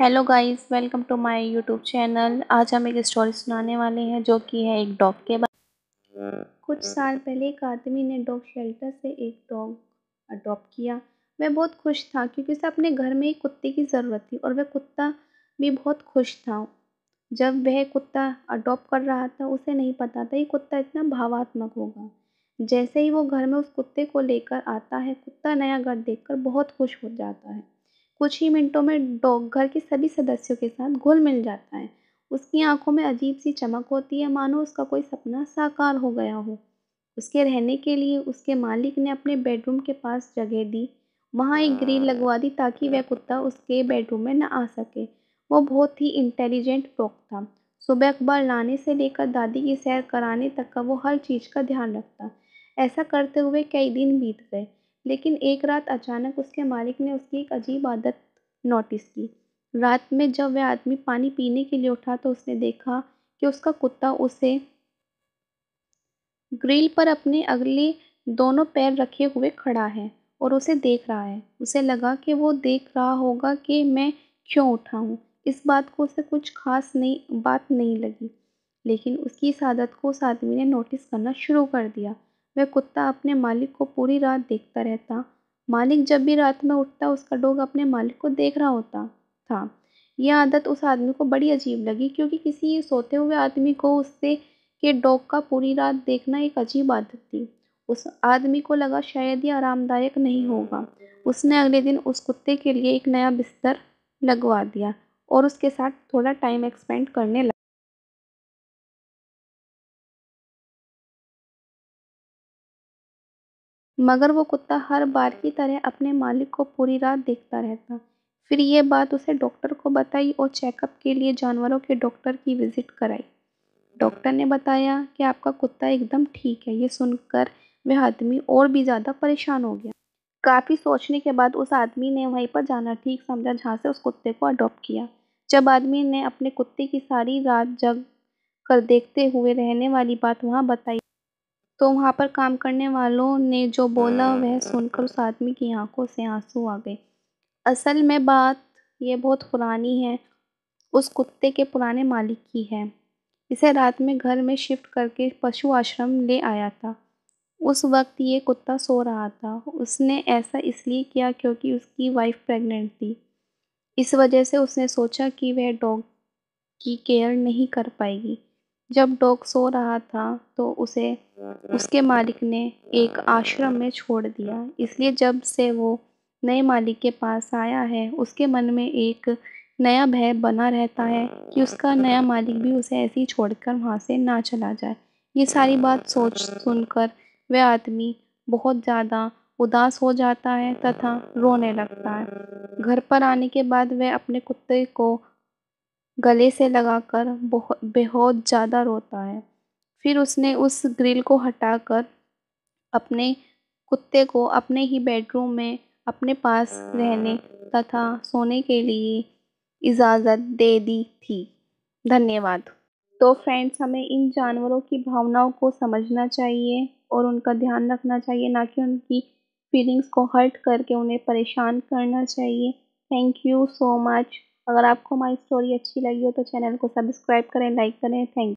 Hello guys welcome to my YouTube channel आज हम एक स्टोरी सुनाने वाले हैं जो कि है एक डॉग के बारे कुछ साल पहले एक आदमी ने डॉग शेल्टर से एक डॉग अडॉप्ट किया मैं बहुत खुश था क्योंकि उसे अपने घर में एक कुत्ते की ज़रूरत थी और वह कुत्ता भी बहुत खुश था जब वह कुत्ता अडॉप्ट कर रहा था उसे नहीं पता था ये कुत्ता इतना भावात्मक होगा जैसे ही वो घर में उस कुत्ते को लेकर आता है कुत्ता नया घर देखकर बहुत खुश हो जाता है कुछ ही मिनटों में डॉग घर के सभी सदस्यों के साथ घुल मिल जाता है उसकी आंखों में अजीब सी चमक होती है मानो उसका कोई सपना साकार हो गया हो उसके रहने के लिए उसके मालिक ने अपने बेडरूम के पास जगह दी वहाँ एक ग्रिल लगवा दी ताकि वह कुत्ता उसके बेडरूम में ना आ सके वो बहुत ही इंटेलिजेंट डॉग था सुबह अखबार लाने से लेकर दादी की सैर कराने तक का वो हर चीज़ का ध्यान रखता ऐसा करते हुए कई दिन बीत गए लेकिन एक रात अचानक उसके मालिक ने उसकी एक अजीब आदत नोटिस की रात में जब वह आदमी पानी पीने के लिए उठा तो उसने देखा कि उसका कुत्ता उसे ग्रिल पर अपने अगले दोनों पैर रखे हुए खड़ा है और उसे देख रहा है उसे लगा कि वो देख रहा होगा कि मैं क्यों उठा हूँ इस बात को उसे कुछ खास नहीं बात नहीं लगी लेकिन उसकी इस आदत को उस आदमी ने नोटिस करना शुरू कर दिया वह कुत्ता अपने मालिक को पूरी रात देखता रहता मालिक जब भी रात में उठता उसका डॉग अपने मालिक को देख रहा होता था यह आदत उस आदमी को बड़ी अजीब लगी क्योंकि किसी सोते हुए आदमी को उससे के डॉग का पूरी रात देखना एक अजीब आदत थी उस आदमी को लगा शायद ये आरामदायक नहीं होगा उसने अगले दिन उस कुत्ते के लिए एक नया बिस्तर लगवा दिया और उसके साथ थोड़ा टाइम एक्सपेंड करने लगा मगर वो कुत्ता हर बार की तरह अपने मालिक को पूरी रात देखता रहता फिर ये बात उसे डॉक्टर को बताई और चेकअप के लिए जानवरों के डॉक्टर की विज़िट कराई डॉक्टर ने बताया कि आपका कुत्ता एकदम ठीक है ये सुनकर वह आदमी और भी ज़्यादा परेशान हो गया काफ़ी सोचने के बाद उस आदमी ने वहीं पर जाना ठीक समझा जहाँ से उस कुत्ते को अडॉप्ट किया जब आदमी ने अपने कुत्ते की सारी रात जग कर देखते हुए रहने वाली बात वहाँ बताई तो वहाँ पर काम करने वालों ने जो बोला हाँ, वह हाँ। सुनकर उस आदमी की आंखों से आंसू आ गए असल में बात यह बहुत पुरानी है उस कुत्ते के पुराने मालिक की है इसे रात में घर में शिफ्ट करके पशु आश्रम ले आया था उस वक्त ये कुत्ता सो रहा था उसने ऐसा इसलिए किया क्योंकि उसकी वाइफ प्रेग्नेंट थी इस वजह से उसने सोचा कि वह डॉग की केयर नहीं कर पाएगी जब डॉग सो रहा था तो उसे उसके मालिक ने एक आश्रम में छोड़ दिया इसलिए जब से वो नए मालिक के पास आया है उसके मन में एक नया भय बना रहता है कि उसका नया मालिक भी उसे ऐसे ही छोड़कर वहाँ से ना चला जाए ये सारी बात सोच सुनकर वह आदमी बहुत ज़्यादा उदास हो जाता है तथा रोने लगता है घर पर आने के बाद वह अपने कुत्ते को गले से लगाकर बहुत बेहद ज़्यादा रोता है फिर उसने उस ग्रिल को हटाकर अपने कुत्ते को अपने ही बेडरूम में अपने पास रहने तथा सोने के लिए इजाज़त दे दी थी धन्यवाद तो फ्रेंड्स हमें इन जानवरों की भावनाओं को समझना चाहिए और उनका ध्यान रखना चाहिए ना कि उनकी फीलिंग्स को हर्ट करके उन्हें परेशान करना चाहिए थैंक यू सो मच अगर आपको हमारी स्टोरी अच्छी लगी हो तो चैनल को सब्सक्राइब करें लाइक करें थैंक